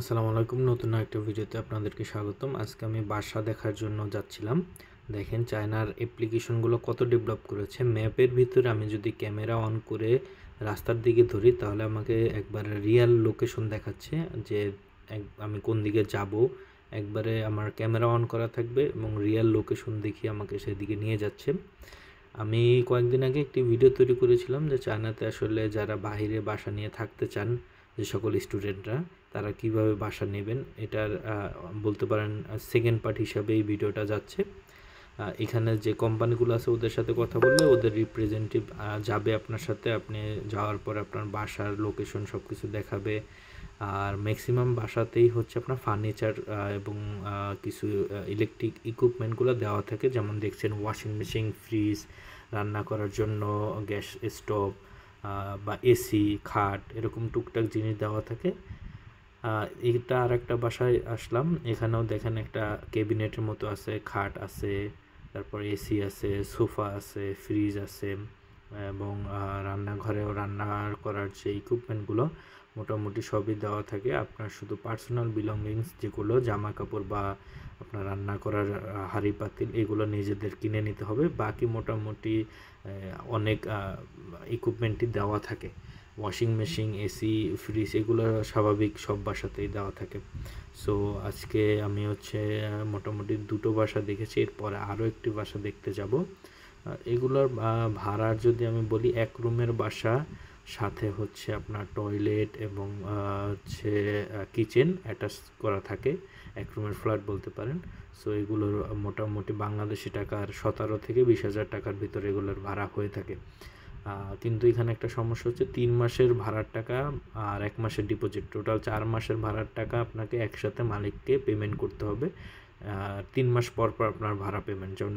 আসসালামু আলাইকুম নতুন একটা ভিডিওতে আপনাদেরকে স্বাগতম আজকে আমি বাসা দেখার জন্য যাচ্ছিলাম দেখেন চায়নার অ্যাপ্লিকেশনগুলো কত ডেভেলপ করেছে ম্যাপের ভিতরে আমি যদি ক্যামেরা অন করে রাস্তার দিকে ধরি তাহলে আমাকে একবার রিয়াল লোকেশন দেখাচ্ছে যে আমি কোন দিকে যাব একবারে আমার ক্যামেরা অন করা থাকবে এবং রিয়াল লোকেশন দেখিয়ে আমাকে সেদিকে নিয়ে যাচ্ছে আমি কয়েকদিন আগে একটি ভিডিও তৈরি করেছিলাম যে চায়নাতে আসলে যারা বাহিরে বাসা নিয়ে থাকতে চান যে সকল স্টুডেন্টরা তারা কিভাবে বাসা নেবেন এটার বলতে পারেন সেকেন্ড পার্ট হিসাবে এই ভিডিওটা যাচ্ছে এখানে যে কোম্পানিগুলো আছে ওদের সাথে কথা বললে ওদের রিপ্রেজেন্টেটিভ যাবে আপনার সাথে আপনি যাওয়ার পর আপনার বাসার লোকেশন সব কিছু দেখাবে আর ম্যাক্সিমাম বাসাতেই হচ্ছে আপনার ফার্নিচার এবং কিছু ইলেকট্রিক ইকুইপমেন্টগুলো দেওয়া থাকে যেমন দেখছেন ওয়াশিং মেশিন ফ্রিজ রান্না করার জন্য গ্যাস স্টোভ বা এসি খাট এরকম টুকটাক জিনিস দেওয়া থাকে এটা আর একটা বাসায় আসলাম এখানেও দেখেন একটা ক্যাবিনেটের মতো আছে খাট আছে তারপর এসি আছে সোফা আছে ফ্রিজ আছে এবং রান্নাঘরেও রান্না করার যে ইকুইপমেন্টগুলো মোটামুটি সবই দেওয়া থাকে আপনার শুধু পার্সোনাল বিলঙ্গিংস যেগুলো জামা কাপড় বা আপনার রান্না করার হাঁড়ি পাতিল এগুলো নিজেদের কিনে নিতে হবে বাকি মোটামুটি অনেক ইকুইপমেন্টটি দেওয়া থাকে ওয়াশিং মেশিন এসি ফ্রিজ এগুলো স্বাভাবিক সব বাসাতেই দেওয়া থাকে সো আজকে আমি হচ্ছে মোটামুটি দুটো বাসা দেখেছি এরপরে আরও একটি বাসা দেখতে যাব এগুলোর ভাড়ার যদি আমি বলি এক রুমের বাসা সাথে হচ্ছে আপনার টয়লেট এবং হচ্ছে কিচেন অ্যাটাচ করা থাকে এক রুমের ফ্ল্যাট বলতে পারেন সো এগুলোর মোটামুটি বাংলাদেশি টাকার সতেরো থেকে বিশ হাজার টাকার ভিতরে এগুলোর ভাড়া হয়ে থাকে কিন্তু এখানে একটা সমস্যা হচ্ছে তিন মাসের ভাড়ার টাকা আর এক মাসের ডিপোজিট টোটাল চার মাসের ভাড়ার টাকা আপনাকে একসাথে মালিককে পেমেন্ট করতে হবে তিন মাস পর পর আপনার ভাড়া পেমেন্ট যেমন